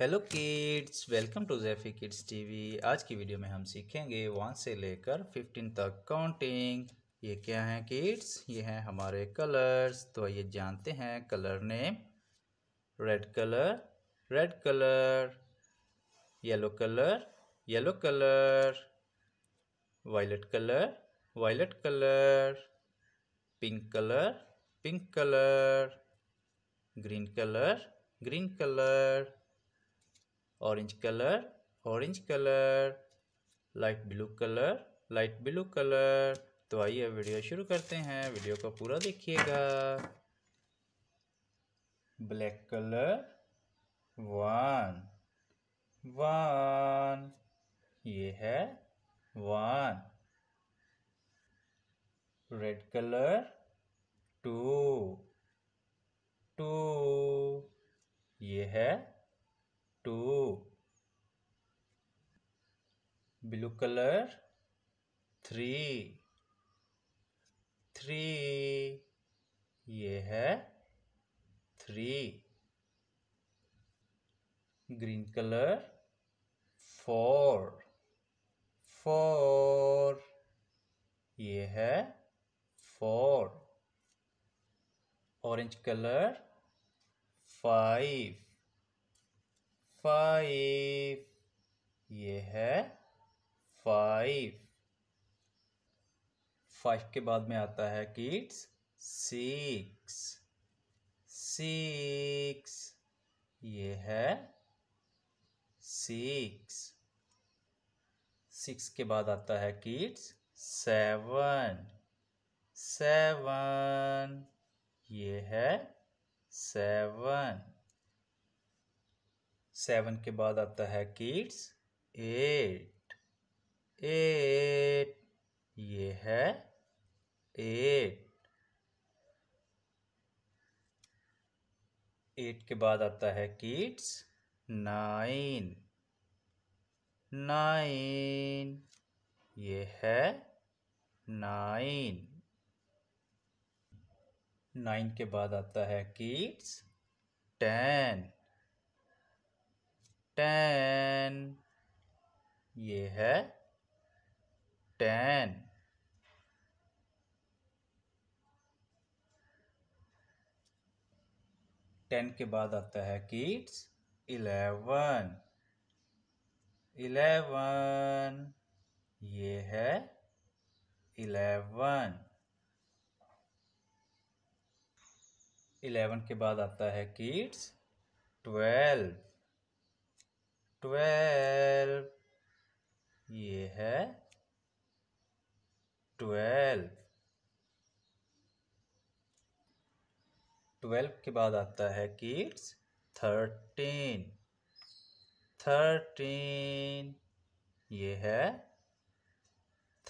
hello kids welcome to Jeffy kids TV आज की video में हम सीखेंगे वन से लेकर फिफ्टीन तक काउंटिंग ये क्या है किड्स ये हैं हमारे कलर्स तो ये जानते हैं colour name red colour red colour yellow colour yellow colour violet colour violet colour pink colour pink colour green colour green colour orange color orange color light blue color light blue color तो आइए video शुरू करते हैं video को पूरा देखिएगा black colour one one ये है one red colour two two ये है two blue colour three three ये है three green colour four four ये है four orange colour five five ये है फाइव फाइव के बाद में आता है किड्स सिक्स सिक्स ये है सिक्स सिक्स के बाद आता है किड्स सेवन सेवन ये है सेवन सेवन के बाद आता है किड्स एट एट ये है एट एट के बाद आता है किड्स नाइन नाइन ये है नाइन नाइन के बाद आता है किड्स टेन टेन ये है टेन टेन के बाद आता है किड्स इलेवन इलेवन ये है इलेवन इलेवन के बाद आता है किड्स ट्वेल्व ट्वेल्व ये है ट्वेल्व ट्वेल्व के बाद आता है किड्स थर्टीन थर्टीन ये है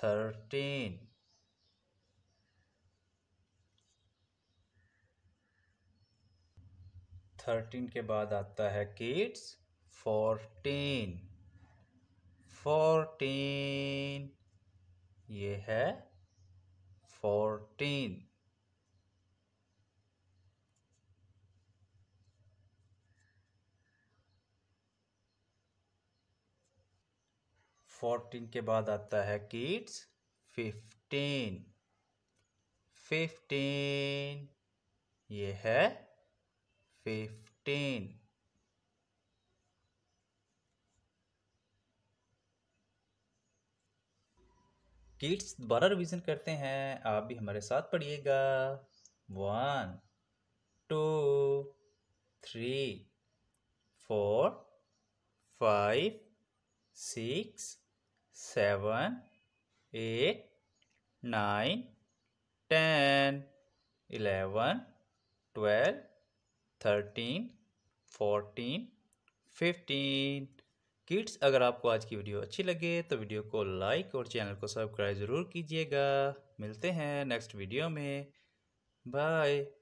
थर्टीन थर्टीन के बाद आता है किड्स फोर्टीन फोर्टीन ये है फोर्टीन फोर्टीन के बाद आता है किड्स फिफ्टीन फिफ्टीन ये है फिफ्टीन किड्स दोबारा रिवीजन करते हैं आप भी हमारे साथ पढ़िएगा one two three four five six seven eight nine ten eleven twelve thirteen fourteen fifteen kids अगर आपको आज की वीडियो अच्छी लगे तो वीडियो को लाइक और चैनल को सब्सक्राइब ज़रूर कीजिएगा मिलते हैं नेक्स्ट वीडियो में बाय